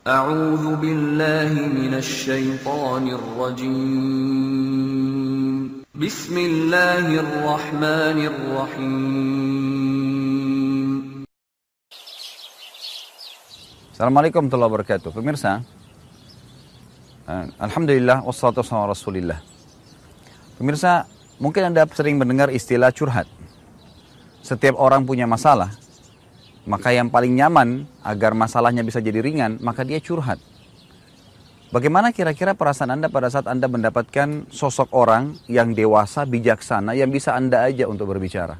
A'udzu billahi minasyaitonir rajim. Bismillahirrahmanirrahim. Assalamualaikum warahmatullahi wabarakatuh. Pemirsa, eh, Alhamdulillah wassalatu wassalamu rasulillah. Pemirsa, mungkin Anda sering mendengar istilah curhat. Setiap orang punya masalah, maka yang paling nyaman agar masalahnya bisa jadi ringan, maka dia curhat. Bagaimana kira-kira perasaan Anda pada saat Anda mendapatkan sosok orang yang dewasa, bijaksana, yang bisa Anda ajak untuk berbicara?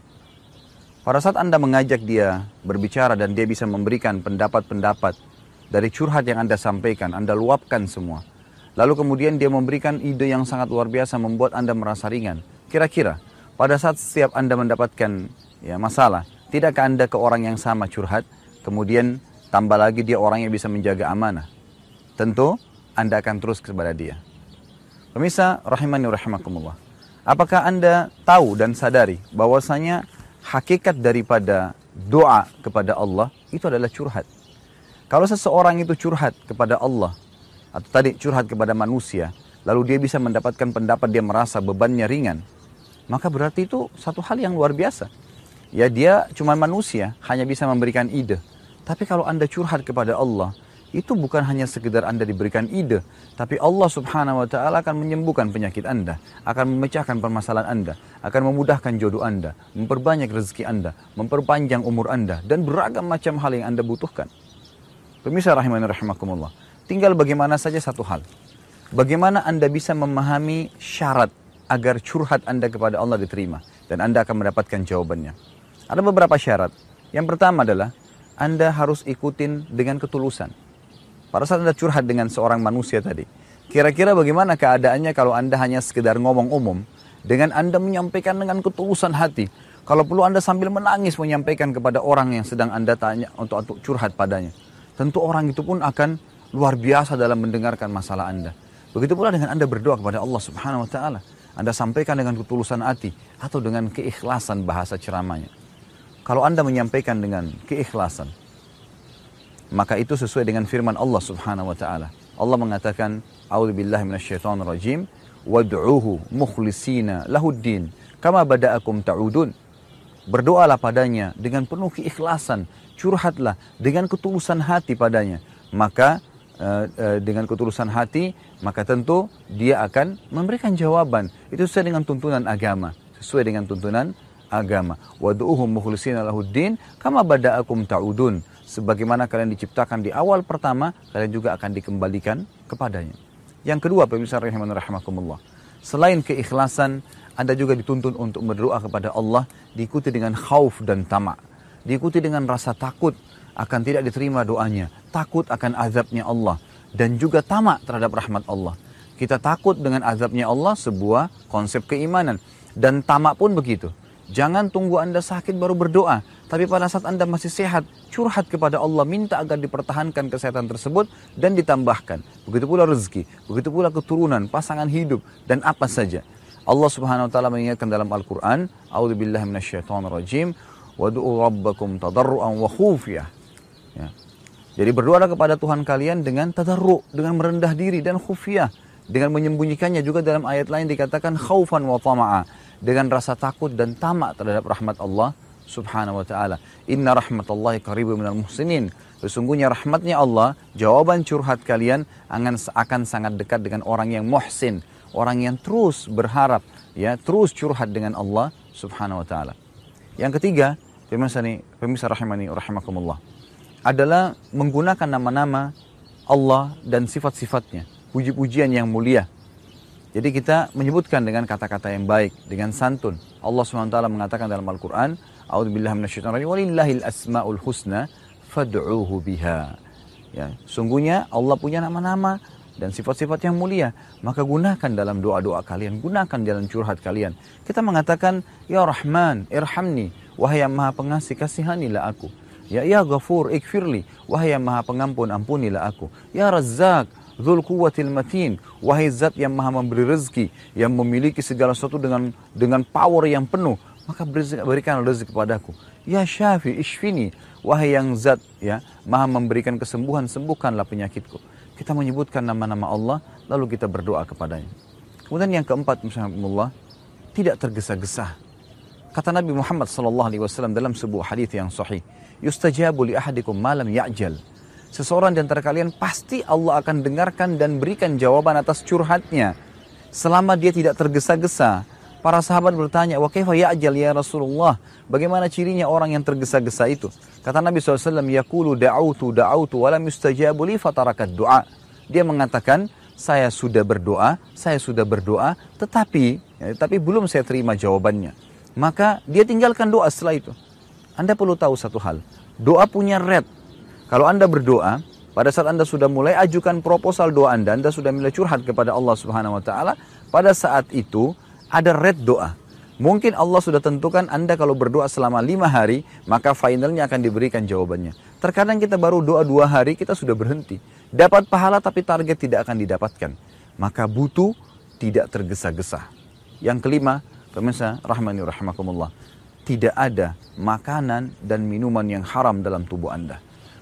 Pada saat Anda mengajak dia berbicara dan dia bisa memberikan pendapat-pendapat dari curhat yang Anda sampaikan, Anda luapkan semua. Lalu kemudian dia memberikan ide yang sangat luar biasa membuat Anda merasa ringan. Kira-kira pada saat setiap Anda mendapatkan ya masalah, Tidakkah Anda ke orang yang sama curhat, kemudian tambah lagi dia orang yang bisa menjaga amanah? Tentu Anda akan terus kepada dia. Pemirsa, rahimani rahimakumullah. Apakah Anda tahu dan sadari bahwasanya hakikat daripada doa kepada Allah itu adalah curhat. Kalau seseorang itu curhat kepada Allah atau tadi curhat kepada manusia, lalu dia bisa mendapatkan pendapat dia merasa bebannya ringan, maka berarti itu satu hal yang luar biasa ya dia cuma manusia, hanya bisa memberikan ide. Tapi kalau Anda curhat kepada Allah, itu bukan hanya sekedar Anda diberikan ide, tapi Allah Subhanahu wa taala akan menyembuhkan penyakit Anda, akan memecahkan permasalahan Anda, akan memudahkan jodoh Anda, memperbanyak rezeki Anda, memperpanjang umur Anda dan beragam macam hal yang Anda butuhkan. Pemirsa rahimahin rahimakumullah. Tinggal bagaimana saja satu hal. Bagaimana Anda bisa memahami syarat agar curhat Anda kepada Allah diterima dan Anda akan mendapatkan jawabannya. Ada beberapa syarat. Yang pertama adalah Anda harus ikutin dengan ketulusan. Pada saat Anda curhat dengan seorang manusia tadi, kira-kira bagaimana keadaannya kalau Anda hanya sekedar ngomong umum dengan Anda menyampaikan dengan ketulusan hati. Kalau perlu Anda sambil menangis menyampaikan kepada orang yang sedang Anda tanya untuk, untuk curhat padanya. Tentu orang itu pun akan luar biasa dalam mendengarkan masalah Anda. Begitu pula dengan Anda berdoa kepada Allah Subhanahu wa taala. Anda sampaikan dengan ketulusan hati atau dengan keikhlasan bahasa ceramahnya. Kalau Anda menyampaikan dengan keikhlasan, maka itu sesuai dengan firman Allah Subhanahu wa taala. Allah mengatakan, "A'udzu billahi minasyaitonir rajim, wad'uhu mukhlisina lahuddin, kama bada'akum ta'udun." Berdoalah padanya dengan penuh keikhlasan, curhatlah dengan ketulusan hati padanya, maka eh, eh, dengan ketulusan hati, maka tentu dia akan memberikan jawaban. Itu sesuai dengan tuntunan agama, sesuai dengan tuntunan agama. Wadu'uhum mukhlisina lahuddin kama bada'akum ta'udun. Sebagaimana kalian diciptakan di awal pertama, kalian juga akan dikembalikan kepadanya. Yang kedua, pemirsa rahimahun rahimakumullah. Selain keikhlasan, Anda juga dituntun untuk berdoa kepada Allah diikuti dengan khauf dan tamak. Diikuti dengan rasa takut akan tidak diterima doanya, takut akan azabnya Allah dan juga tamak terhadap rahmat Allah. Kita takut dengan azabnya Allah sebuah konsep keimanan dan tamak pun begitu Jangan tunggu Anda sakit baru berdoa, tapi pada saat Anda masih sehat, curhat kepada Allah, minta agar dipertahankan kesehatan tersebut dan ditambahkan. Begitu pula rezeki, begitu pula keturunan, pasangan hidup, dan apa saja. Allah Subhanahu wa taala mengingatkan dalam Al-Qur'an, "A'udzubillahi minasyaitonirrajim, wad'u rabbakum tadarruan wa khufiyah." Ya. Jadi berdoalah kepada Tuhan kalian dengan tadarru, dengan merendah diri dan khufiyah, dengan menyembunyikannya juga dalam ayat lain dikatakan khaufan wa tama'a dengan rasa takut dan tamak terhadap rahmat Allah subhanahu wa ta'ala. Inna rahmatallahi karibu minal muhsinin. Sesungguhnya rahmatnya Allah, jawaban curhat kalian akan sangat dekat dengan orang yang muhsin. Orang yang terus berharap, ya terus curhat dengan Allah subhanahu wa ta'ala. Yang ketiga, pemirsa nih, pemirsa rahimani rahimakumullah, adalah menggunakan nama-nama Allah dan sifat-sifatnya, puji-pujian yang mulia jadi kita menyebutkan dengan kata-kata yang baik, dengan santun. Allah SWT mengatakan dalam Al-Quran, walillahil asma'ul husna fad'uhu biha. Ya, sungguhnya Allah punya nama-nama dan sifat-sifat yang mulia. Maka gunakan dalam doa-doa kalian, gunakan dalam curhat kalian. Kita mengatakan, Ya Rahman, irhamni, wahai yang maha pengasih, kasihanilah aku. Ya Ya Ghafur, ikfirli, wahai yang maha pengampun, ampunilah aku. Ya Razak. Zul Quwwatil Matin, wahai zat yang maha memberi rezeki, yang memiliki segala sesuatu dengan dengan power yang penuh, maka berikan rezeki kepadaku. Ya Syafi, Ishfini, wahai yang zat ya, maha memberikan kesembuhan, sembuhkanlah penyakitku. Kita menyebutkan nama-nama Allah, lalu kita berdoa kepadanya. Kemudian yang keempat, Allah tidak tergesa-gesa. Kata Nabi Muhammad SAW dalam sebuah hadis yang sahih, "Yustajabu li ahadikum malam ya'jal." seseorang di antara kalian pasti Allah akan dengarkan dan berikan jawaban atas curhatnya. Selama dia tidak tergesa-gesa. Para sahabat bertanya, wa kaifa ya'jal ya Rasulullah? Bagaimana cirinya orang yang tergesa-gesa itu? Kata Nabi SAW, da'utu da'utu wa lam yustajabu li fatarakat doa. Dia mengatakan, saya sudah berdoa, saya sudah berdoa, tetapi ya, tapi belum saya terima jawabannya. Maka dia tinggalkan doa setelah itu. Anda perlu tahu satu hal, doa punya red, kalau Anda berdoa, pada saat Anda sudah mulai ajukan proposal doa Anda, Anda sudah mulai curhat kepada Allah Subhanahu wa taala, pada saat itu ada red doa. Mungkin Allah sudah tentukan Anda kalau berdoa selama lima hari, maka finalnya akan diberikan jawabannya. Terkadang kita baru doa dua hari, kita sudah berhenti. Dapat pahala tapi target tidak akan didapatkan. Maka butuh tidak tergesa-gesa. Yang kelima, pemirsa rahmani rahmakumullah. Tidak ada makanan dan minuman yang haram dalam tubuh Anda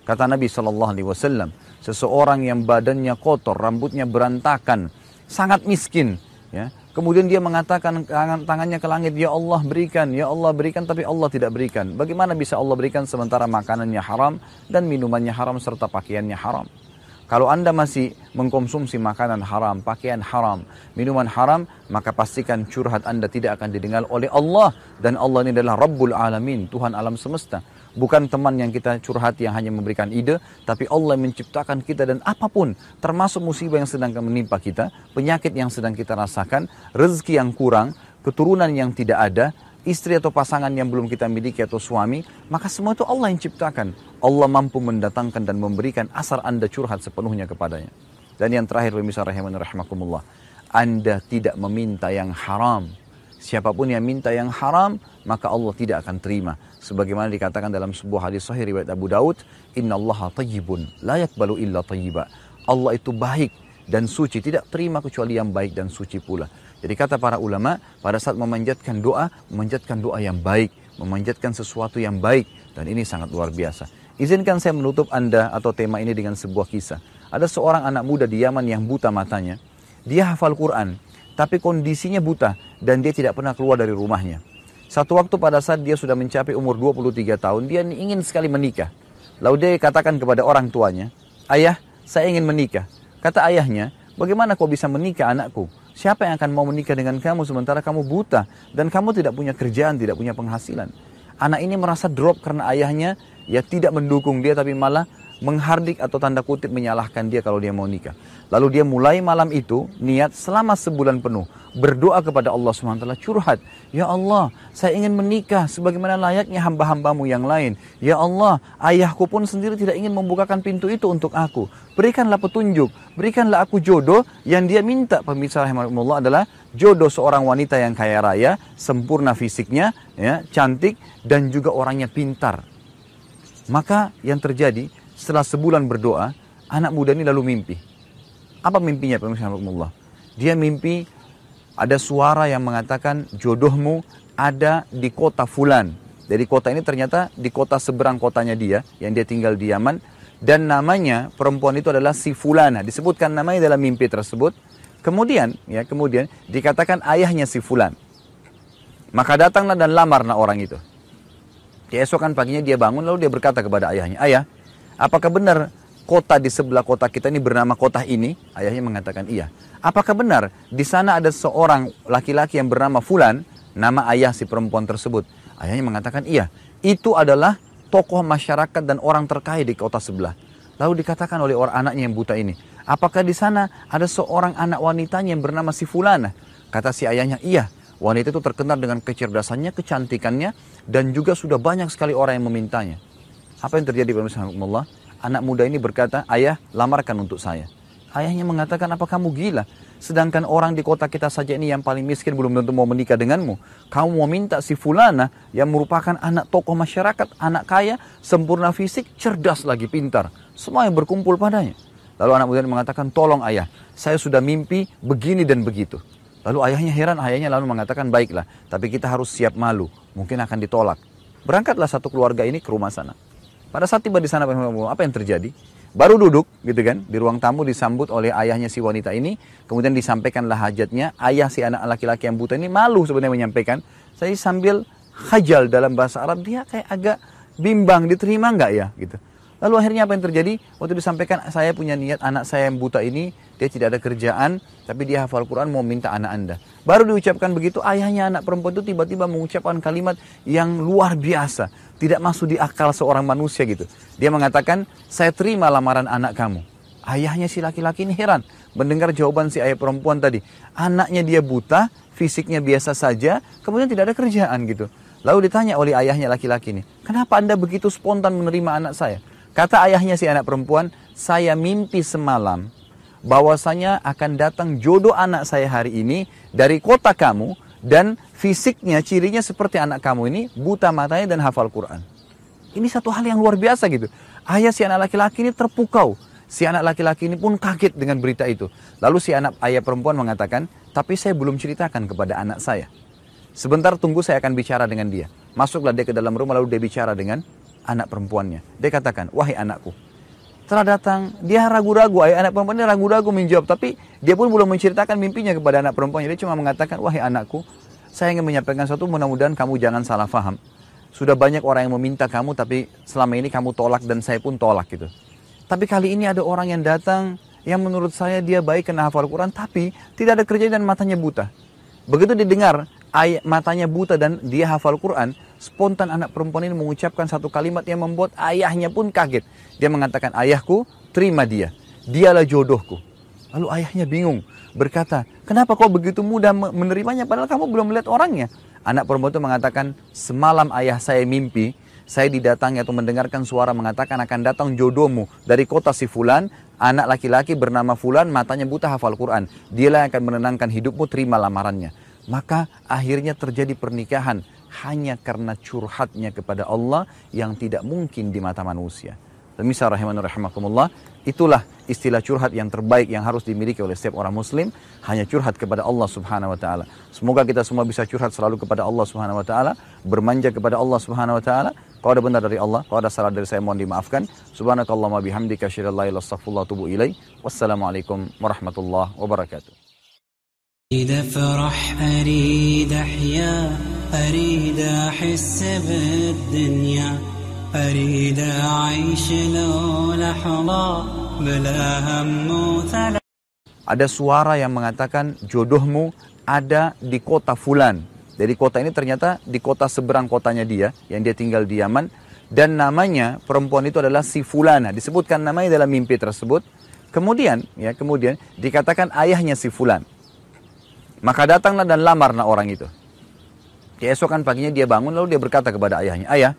Kata Nabi Shallallahu Alaihi Wasallam, seseorang yang badannya kotor, rambutnya berantakan, sangat miskin, ya. Kemudian dia mengatakan tangannya ke langit, Ya Allah berikan, Ya Allah berikan, tapi Allah tidak berikan. Bagaimana bisa Allah berikan sementara makanannya haram dan minumannya haram serta pakaiannya haram? Kalau Anda masih mengkonsumsi makanan haram, pakaian haram, minuman haram, maka pastikan curhat Anda tidak akan didengar oleh Allah. Dan Allah ini adalah Rabbul Alamin, Tuhan alam semesta. Bukan teman yang kita curhati yang hanya memberikan ide, tapi Allah menciptakan kita dan apapun, termasuk musibah yang sedang menimpa kita, penyakit yang sedang kita rasakan, rezeki yang kurang, keturunan yang tidak ada, istri atau pasangan yang belum kita miliki atau suami, maka semua itu Allah yang ciptakan. Allah mampu mendatangkan dan memberikan asar Anda curhat sepenuhnya kepadanya. Dan yang terakhir pemirsa Anda tidak meminta yang haram Siapapun yang minta yang haram, maka Allah tidak akan terima. Sebagaimana dikatakan dalam sebuah hadis sahih riwayat Abu Daud, Inna Allah tayyibun, layak balu illa tayyiba. Allah itu baik dan suci, tidak terima kecuali yang baik dan suci pula. Jadi kata para ulama, pada saat memanjatkan doa, memanjatkan doa yang baik, memanjatkan sesuatu yang baik. Dan ini sangat luar biasa. Izinkan saya menutup Anda atau tema ini dengan sebuah kisah. Ada seorang anak muda di Yaman yang buta matanya. Dia hafal Quran, tapi kondisinya buta dan dia tidak pernah keluar dari rumahnya. Satu waktu pada saat dia sudah mencapai umur 23 tahun, dia ingin sekali menikah. Lalu dia katakan kepada orang tuanya, Ayah, saya ingin menikah. Kata ayahnya, bagaimana kau bisa menikah anakku? Siapa yang akan mau menikah dengan kamu sementara kamu buta dan kamu tidak punya kerjaan, tidak punya penghasilan? Anak ini merasa drop karena ayahnya ya tidak mendukung dia tapi malah menghardik atau tanda kutip menyalahkan dia kalau dia mau nikah. Lalu dia mulai malam itu niat selama sebulan penuh berdoa kepada Allah SWT curhat. Ya Allah, saya ingin menikah sebagaimana layaknya hamba-hambamu yang lain. Ya Allah, ayahku pun sendiri tidak ingin membukakan pintu itu untuk aku. Berikanlah petunjuk, berikanlah aku jodoh yang dia minta. Pemirsa rahimahullah adalah jodoh seorang wanita yang kaya raya, sempurna fisiknya, ya, cantik, dan juga orangnya pintar. Maka yang terjadi, setelah sebulan berdoa, anak muda ini lalu mimpi. Apa mimpinya pemirsa Allah? Dia mimpi ada suara yang mengatakan jodohmu ada di kota fulan. Dari kota ini ternyata di kota seberang kotanya dia yang dia tinggal di Yaman dan namanya perempuan itu adalah si fulana disebutkan namanya dalam mimpi tersebut. Kemudian ya kemudian dikatakan ayahnya si fulan. Maka datanglah dan lamarlah orang itu. Keesokan paginya dia bangun lalu dia berkata kepada ayahnya, "Ayah, Apakah benar kota di sebelah kota kita ini bernama kota ini? Ayahnya mengatakan iya. Apakah benar di sana ada seorang laki-laki yang bernama Fulan, nama ayah si perempuan tersebut? Ayahnya mengatakan iya. Itu adalah tokoh masyarakat dan orang terkaya di kota sebelah. Lalu dikatakan oleh orang anaknya yang buta ini, apakah di sana ada seorang anak wanitanya yang bernama si Fulan? Kata si ayahnya, iya. Wanita itu terkenal dengan kecerdasannya, kecantikannya, dan juga sudah banyak sekali orang yang memintanya. Apa yang terjadi pada pemirsa Allah? Anak muda ini berkata, ayah lamarkan untuk saya. Ayahnya mengatakan, apa kamu gila? Sedangkan orang di kota kita saja ini yang paling miskin belum tentu mau menikah denganmu. Kamu mau minta si fulana yang merupakan anak tokoh masyarakat, anak kaya, sempurna fisik, cerdas lagi pintar. Semua yang berkumpul padanya. Lalu anak muda ini mengatakan, tolong ayah, saya sudah mimpi begini dan begitu. Lalu ayahnya heran, ayahnya lalu mengatakan, baiklah, tapi kita harus siap malu, mungkin akan ditolak. Berangkatlah satu keluarga ini ke rumah sana. Pada saat tiba di sana apa yang terjadi? Baru duduk gitu kan di ruang tamu disambut oleh ayahnya si wanita ini, kemudian disampaikanlah hajatnya. Ayah si anak laki-laki yang buta ini malu sebenarnya menyampaikan. Saya sambil hajal dalam bahasa Arab dia kayak agak bimbang diterima nggak ya gitu. Lalu akhirnya apa yang terjadi? Waktu disampaikan saya punya niat anak saya yang buta ini, dia tidak ada kerjaan, tapi dia hafal Quran mau minta anak anda. Baru diucapkan begitu, ayahnya anak perempuan itu tiba-tiba mengucapkan kalimat yang luar biasa tidak masuk di akal seorang manusia gitu. Dia mengatakan, saya terima lamaran anak kamu. Ayahnya si laki-laki ini heran mendengar jawaban si ayah perempuan tadi. Anaknya dia buta, fisiknya biasa saja, kemudian tidak ada kerjaan gitu. Lalu ditanya oleh ayahnya laki-laki ini, kenapa anda begitu spontan menerima anak saya? Kata ayahnya si anak perempuan, saya mimpi semalam bahwasanya akan datang jodoh anak saya hari ini dari kota kamu dan fisiknya, cirinya seperti anak kamu ini, buta matanya dan hafal Quran. Ini satu hal yang luar biasa gitu. Ayah si anak laki-laki ini terpukau. Si anak laki-laki ini pun kaget dengan berita itu. Lalu si anak ayah perempuan mengatakan, tapi saya belum ceritakan kepada anak saya. Sebentar tunggu saya akan bicara dengan dia. Masuklah dia ke dalam rumah lalu dia bicara dengan anak perempuannya. Dia katakan, wahai anakku, setelah datang. Dia ragu-ragu, ayah anak perempuan dia ragu-ragu menjawab. Tapi dia pun belum menceritakan mimpinya kepada anak perempuan. Dia cuma mengatakan, wahai anakku, saya ingin menyampaikan sesuatu, mudah-mudahan kamu jangan salah faham. Sudah banyak orang yang meminta kamu, tapi selama ini kamu tolak dan saya pun tolak gitu. Tapi kali ini ada orang yang datang yang menurut saya dia baik kena hafal Quran, tapi tidak ada kerja dan matanya buta. Begitu didengar, ayat, matanya buta dan dia hafal Quran, spontan anak perempuan ini mengucapkan satu kalimat yang membuat ayahnya pun kaget. Dia mengatakan, ayahku terima dia, dialah jodohku. Lalu ayahnya bingung, berkata, kenapa kau begitu mudah menerimanya padahal kamu belum melihat orangnya? Anak perempuan itu mengatakan, semalam ayah saya mimpi, saya didatangi atau mendengarkan suara mengatakan akan datang jodohmu dari kota si Fulan, anak laki-laki bernama Fulan, matanya buta hafal Quran. Dialah yang akan menenangkan hidupmu, terima lamarannya. Maka akhirnya terjadi pernikahan hanya karena curhatnya kepada Allah yang tidak mungkin di mata manusia. Misal rahimahun rahimahumullah, itulah istilah curhat yang terbaik yang harus dimiliki oleh setiap orang muslim, hanya curhat kepada Allah Subhanahu wa taala. Semoga kita semua bisa curhat selalu kepada Allah Subhanahu wa taala, bermanja kepada Allah Subhanahu wa taala. Kalau ada benar dari Allah, kalau ada salah dari saya mohon dimaafkan. ma bihamdika Wassalamualaikum warahmatullahi wabarakatuh. أريد فرح أريد أحيا أريد أحس بالدنيا أريد أعيش لو لحظة بلا هم وثلا Ada suara yang mengatakan jodohmu ada di kota Fulan. Dari kota ini ternyata di kota seberang kotanya dia, yang dia tinggal di Yaman. Dan namanya perempuan itu adalah si Fulana. Disebutkan namanya dalam mimpi tersebut. Kemudian, ya kemudian dikatakan ayahnya si Fulan. Maka datanglah dan lamarlah orang itu. Keesokan paginya dia bangun lalu dia berkata kepada ayahnya, Ayah,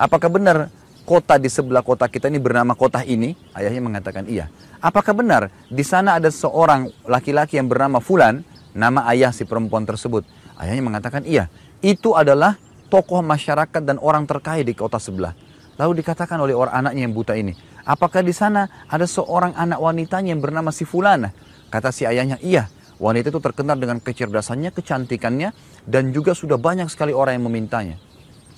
apakah benar kota di sebelah kota kita ini bernama kota ini? Ayahnya mengatakan, iya. Apakah benar di sana ada seorang laki-laki yang bernama Fulan, nama ayah si perempuan tersebut? Ayahnya mengatakan, iya. Itu adalah tokoh masyarakat dan orang terkaya di kota sebelah. Lalu dikatakan oleh orang anaknya yang buta ini, apakah di sana ada seorang anak wanitanya yang bernama si Fulan? Kata si ayahnya, iya. Wanita itu terkenal dengan kecerdasannya, kecantikannya, dan juga sudah banyak sekali orang yang memintanya.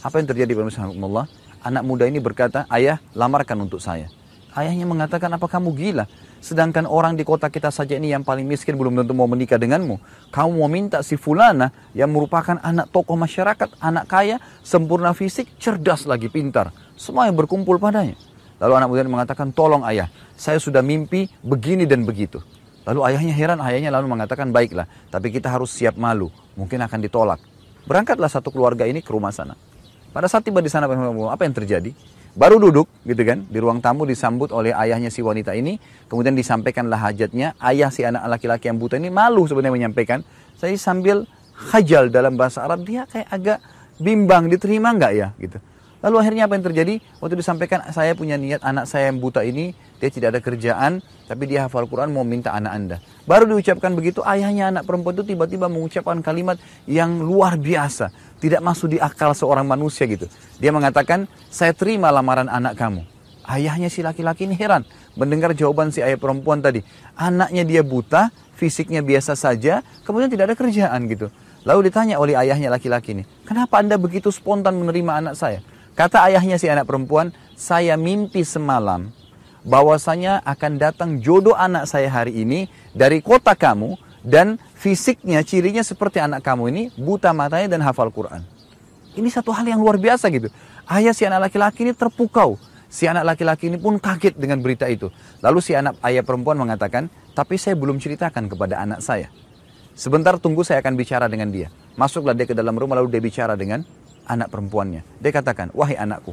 Apa yang terjadi pada Rasulullah? Anak muda ini berkata, ayah lamarkan untuk saya. Ayahnya mengatakan, apa kamu gila? Sedangkan orang di kota kita saja ini yang paling miskin belum tentu mau menikah denganmu. Kamu mau minta si fulana yang merupakan anak tokoh masyarakat, anak kaya, sempurna fisik, cerdas lagi, pintar. Semua yang berkumpul padanya. Lalu anak muda ini mengatakan, tolong ayah, saya sudah mimpi begini dan begitu. Lalu ayahnya heran, ayahnya lalu mengatakan, baiklah, tapi kita harus siap malu, mungkin akan ditolak. Berangkatlah satu keluarga ini ke rumah sana. Pada saat tiba di sana, apa yang terjadi? Baru duduk, gitu kan, di ruang tamu disambut oleh ayahnya si wanita ini, kemudian disampaikanlah hajatnya, ayah si anak laki-laki yang buta ini malu sebenarnya menyampaikan, saya sambil khajal dalam bahasa Arab, dia kayak agak bimbang, diterima nggak ya, gitu. Lalu akhirnya apa yang terjadi? Waktu disampaikan saya punya niat anak saya yang buta ini, dia tidak ada kerjaan, tapi dia hafal Quran mau minta anak anda. Baru diucapkan begitu, ayahnya anak perempuan itu tiba-tiba mengucapkan kalimat yang luar biasa. Tidak masuk di akal seorang manusia gitu. Dia mengatakan, saya terima lamaran anak kamu. Ayahnya si laki-laki ini heran mendengar jawaban si ayah perempuan tadi. Anaknya dia buta, fisiknya biasa saja, kemudian tidak ada kerjaan gitu. Lalu ditanya oleh ayahnya laki-laki ini, kenapa anda begitu spontan menerima anak saya? Kata ayahnya si anak perempuan, saya mimpi semalam bahwasanya akan datang jodoh anak saya hari ini dari kota kamu dan fisiknya cirinya seperti anak kamu ini buta matanya dan hafal Quran. Ini satu hal yang luar biasa gitu. Ayah si anak laki-laki ini terpukau. Si anak laki-laki ini pun kaget dengan berita itu. Lalu si anak ayah perempuan mengatakan, tapi saya belum ceritakan kepada anak saya. Sebentar tunggu saya akan bicara dengan dia. Masuklah dia ke dalam rumah lalu dia bicara dengan anak perempuannya. Dia katakan, wahai anakku.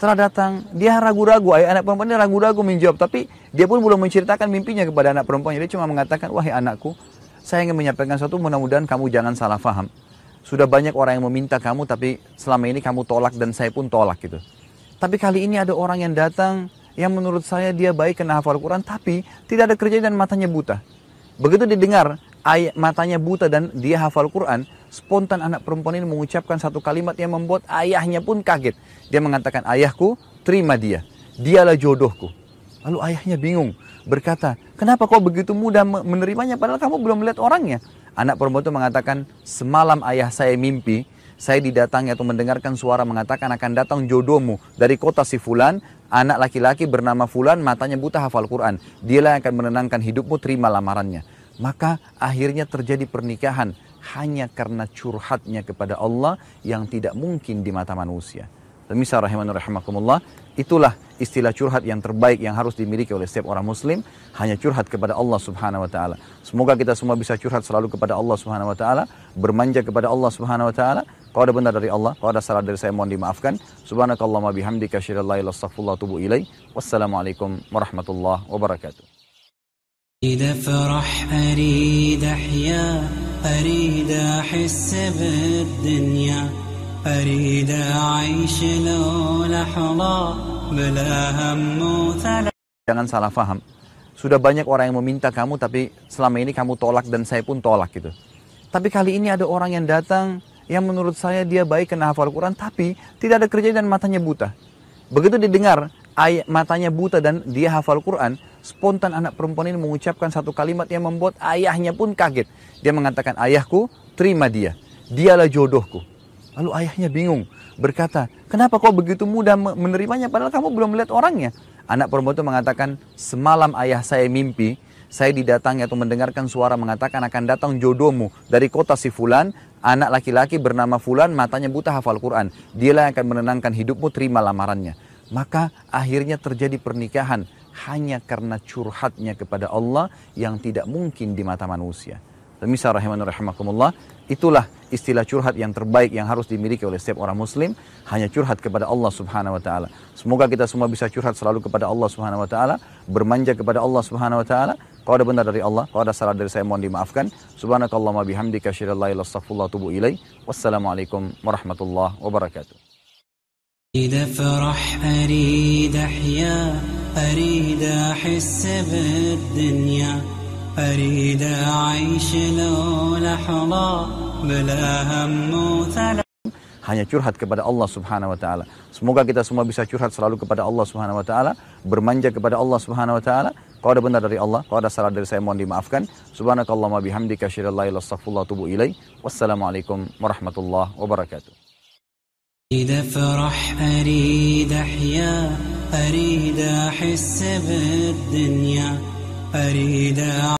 Setelah datang, dia ragu-ragu, ayah anak perempuannya ragu-ragu menjawab. Tapi dia pun belum menceritakan mimpinya kepada anak perempuannya. Dia cuma mengatakan, wahai anakku, saya ingin menyampaikan sesuatu, mudah-mudahan kamu jangan salah faham. Sudah banyak orang yang meminta kamu, tapi selama ini kamu tolak dan saya pun tolak gitu. Tapi kali ini ada orang yang datang, yang menurut saya dia baik kena hafal Quran, tapi tidak ada kerja dan matanya buta. Begitu didengar, ayat, matanya buta dan dia hafal Quran, spontan anak perempuan ini mengucapkan satu kalimat yang membuat ayahnya pun kaget. Dia mengatakan, ayahku terima dia, dialah jodohku. Lalu ayahnya bingung, berkata, kenapa kau begitu mudah menerimanya padahal kamu belum melihat orangnya? Anak perempuan itu mengatakan, semalam ayah saya mimpi, saya didatangi atau mendengarkan suara mengatakan akan datang jodohmu dari kota si Fulan, anak laki-laki bernama Fulan, matanya buta hafal Quran. Dialah yang akan menenangkan hidupmu, terima lamarannya. Maka akhirnya terjadi pernikahan hanya karena curhatnya kepada Allah yang tidak mungkin di mata manusia. Misal rahimahun rahimakumullah, itulah istilah curhat yang terbaik yang harus dimiliki oleh setiap orang muslim, hanya curhat kepada Allah Subhanahu wa taala. Semoga kita semua bisa curhat selalu kepada Allah Subhanahu wa taala, bermanja kepada Allah Subhanahu wa taala. Kalau ada benar dari Allah, kalau ada salah dari saya mohon dimaafkan. Subhanakallahumma bihamdika asyhadu an la ilaha illa anta astaghfiruka wa atubu ilaik. Wassalamualaikum warahmatullahi wabarakatuh. أريد فرح أريد أحيا أريد أحس بالدنيا أريد أعيش لو لحظة بلا هم Jangan salah faham. Sudah banyak orang yang meminta kamu tapi selama ini kamu tolak dan saya pun tolak gitu. Tapi kali ini ada orang yang datang yang menurut saya dia baik kena hafal Quran tapi tidak ada kerja dan matanya buta. Begitu didengar ayat, matanya buta dan dia hafal Quran, spontan anak perempuan ini mengucapkan satu kalimat yang membuat ayahnya pun kaget. Dia mengatakan, ayahku terima dia, dialah jodohku. Lalu ayahnya bingung, berkata, kenapa kau begitu mudah menerimanya padahal kamu belum melihat orangnya? Anak perempuan itu mengatakan, semalam ayah saya mimpi, saya didatangi atau mendengarkan suara mengatakan akan datang jodohmu dari kota si Fulan, anak laki-laki bernama Fulan, matanya buta hafal Quran. Dialah yang akan menenangkan hidupmu, terima lamarannya. Maka akhirnya terjadi pernikahan hanya karena curhatnya kepada Allah yang tidak mungkin di mata manusia. Misal rahimahun rahimahumullah, itulah istilah curhat yang terbaik yang harus dimiliki oleh setiap orang muslim, hanya curhat kepada Allah Subhanahu wa taala. Semoga kita semua bisa curhat selalu kepada Allah Subhanahu wa taala, bermanja kepada Allah Subhanahu wa taala. Kalau ada benar dari Allah, kalau ada salah dari saya mohon dimaafkan. ma bihamdika asyhadu an la ilaha Wassalamualaikum warahmatullahi wabarakatuh. أريد أفرح أريد أحيا أريد أحس بالدنيا أريد أعيش لو لحظة بلا هم وثلا hanya curhat kepada Allah Subhanahu wa taala. Semoga kita semua bisa curhat selalu kepada Allah Subhanahu wa taala, bermanja kepada Allah Subhanahu wa taala. Kalau ada benar dari Allah, kalau ada salah dari saya mohon dimaafkan. Subhanakallahumma bihamdika asyhadu an la ilaha illa anta astaghfiruka wa atubu ilaik. Wassalamualaikum warahmatullahi wabarakatuh. أريد أفرح أريد أحيا أريد أحس بالدنيا أريد